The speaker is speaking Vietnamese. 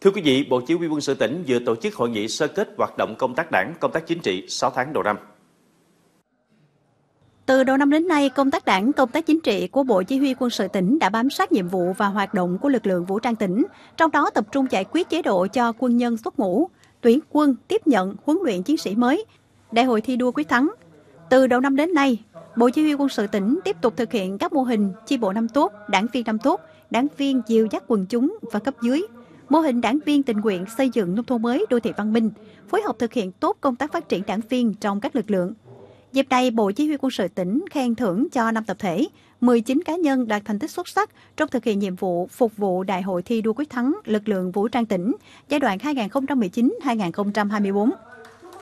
Thưa quý vị, Bộ Chỉ huy quân sự tỉnh vừa tổ chức hội nghị sơ kết hoạt động công tác đảng, công tác chính trị 6 tháng đầu năm. Từ đầu năm đến nay, công tác đảng, công tác chính trị của Bộ Chỉ huy quân sự tỉnh đã bám sát nhiệm vụ và hoạt động của lực lượng vũ trang tỉnh, trong đó tập trung giải quyết chế độ cho quân nhân xuất ngũ, tuyển quân, tiếp nhận, huấn luyện chiến sĩ mới, đại hội thi đua quyết thắng. Từ đầu năm đến nay, Bộ Chỉ huy quân sự tỉnh tiếp tục thực hiện các mô hình chi bộ năm tốt, đảng viên năm tốt, đảng viên diều dắt quần chúng và cấp dưới mô hình đảng viên tình nguyện xây dựng nông thôn mới đô thị văn minh, phối hợp thực hiện tốt công tác phát triển đảng viên trong các lực lượng. Dịp này, Bộ Chỉ huy quân sự tỉnh khen thưởng cho 5 tập thể, 19 cá nhân đạt thành tích xuất sắc trong thực hiện nhiệm vụ phục vụ Đại hội thi đua quyết thắng lực lượng vũ trang tỉnh giai đoạn 2019-2024.